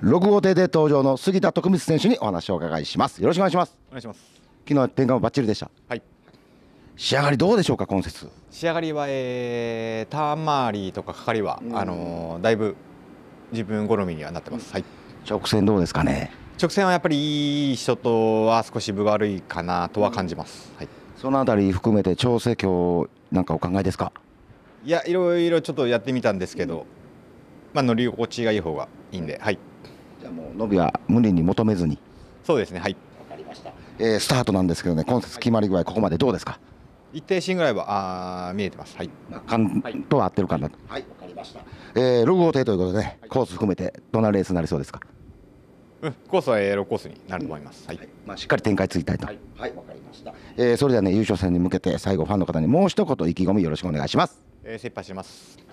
六号艇で登場の杉田徳光選手にお話をお伺いしますよろしくお願いしますお願いします昨日展開もバッチリでしたはい仕上がりどうでしょうか今節仕上がりは、えー、ターン回りとかかかりは、うん、あのだいぶ自分好みにはなってます、はい直線どうですかね直線はやっぱりいい人とは少し分悪いかなとは感じます、はいそのあたり含めて調整今日なんかお考えですかいやいろいろちょっとやってみたんですけど、まあ乗り心地がいい方がいいんではいゃあもう伸びは無理に求めずにそうですねはいわかりました、えー、スタートなんですけどね今節決まり具合ここまでどうですか一定シぐらいはあ見えてます、はい、関とは合ってるかなはい、わ、かりました、えー、6号艇ということで、ね、コース含めて、どんなレースになりそうですか、うん、コースは A6 コースになると思います、はい、はい、まあ、しっかり展開ついたいと、はい、わ、はい、かりました、えー、それではね、優勝戦に向けて、最後、ファンの方にもう一言、意気込み、よろしくお願いします。えー、失敗します